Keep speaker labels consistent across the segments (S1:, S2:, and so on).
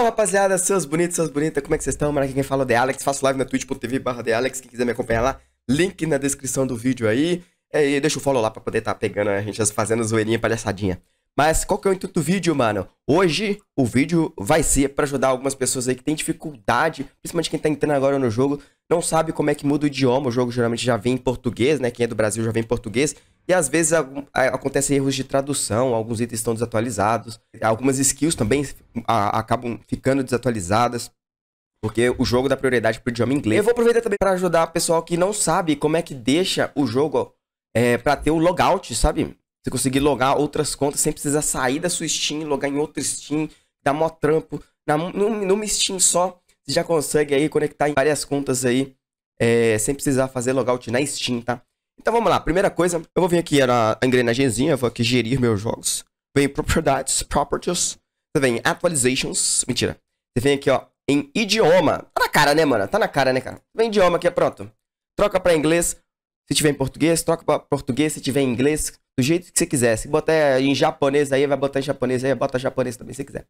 S1: Então, rapaziada, seus bonitos, seus bonitas, como é que vocês estão? Mano, aqui quem fala é The Alex, faço live na twitch.tv barra Alex, quem quiser me acompanhar lá, link na descrição do vídeo aí. É, e deixa o follow lá pra poder estar tá pegando a gente fazendo zoeirinha palhaçadinha. Mas qual que é o intuito do vídeo, mano? Hoje o vídeo vai ser para ajudar algumas pessoas aí que tem dificuldade, principalmente quem tá entrando agora no jogo, não sabe como é que muda o idioma. O jogo geralmente já vem em português, né? Quem é do Brasil já vem em português. E às vezes acontecem erros de tradução, alguns itens estão desatualizados, algumas skills também acabam ficando desatualizadas. Porque o jogo dá prioridade pro idioma inglês. Eu vou aproveitar também para ajudar o pessoal que não sabe como é que deixa o jogo é, para ter o logout, sabe? Você conseguir logar outras contas sem precisar sair da sua Steam, logar em outra Steam, dar mó trampo. Na, num, numa Steam só, você já consegue aí conectar em várias contas aí, é, sem precisar fazer logout na Steam, tá? Então vamos lá, primeira coisa, eu vou vir aqui na engrenagemzinha, vou aqui gerir meus jogos. Vem propriedades, properties, você vem atualizações, mentira. Você vem aqui, ó, em idioma. Tá na cara, né, mano? Tá na cara, né, cara? Vem idioma aqui, é pronto. Troca pra inglês, se tiver em português, troca pra português, se tiver em inglês, do jeito que você quiser. Se botar em japonês aí, vai botar em japonês aí, bota japonês também se quiser.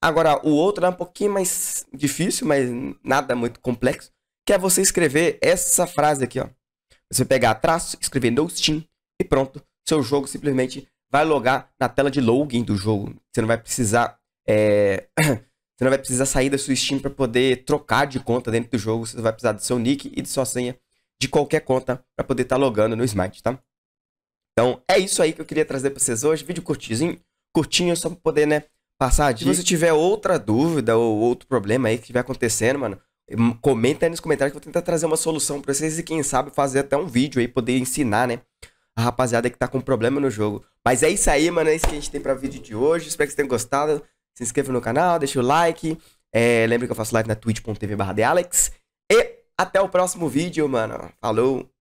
S1: Agora, o outro é um pouquinho mais difícil, mas nada muito complexo, que é você escrever essa frase aqui, ó. Você pegar traço, escrever no Steam e pronto. Seu jogo simplesmente vai logar na tela de login do jogo. Você não vai precisar é... Você não vai precisar sair da sua Steam para poder trocar de conta dentro do jogo. Você vai precisar do seu nick e de sua senha de qualquer conta para poder estar tá logando no Smite, tá? Então é isso aí que eu queria trazer para vocês hoje. Vídeo curtinho, curtinho só para poder, né, passar a dica. Se você tiver outra dúvida ou outro problema aí que estiver acontecendo, mano, hum, comenta aí nos comentários que eu vou tentar trazer uma solução para vocês e quem sabe fazer até um vídeo aí, poder ensinar, né, a rapaziada que tá com problema no jogo. Mas é isso aí, mano, é isso que a gente tem para vídeo de hoje. Espero que vocês tenham gostado. Se inscreva no canal, deixa o like. É, lembre que eu faço live na twitch.tv barra E até o próximo vídeo, mano. Falou!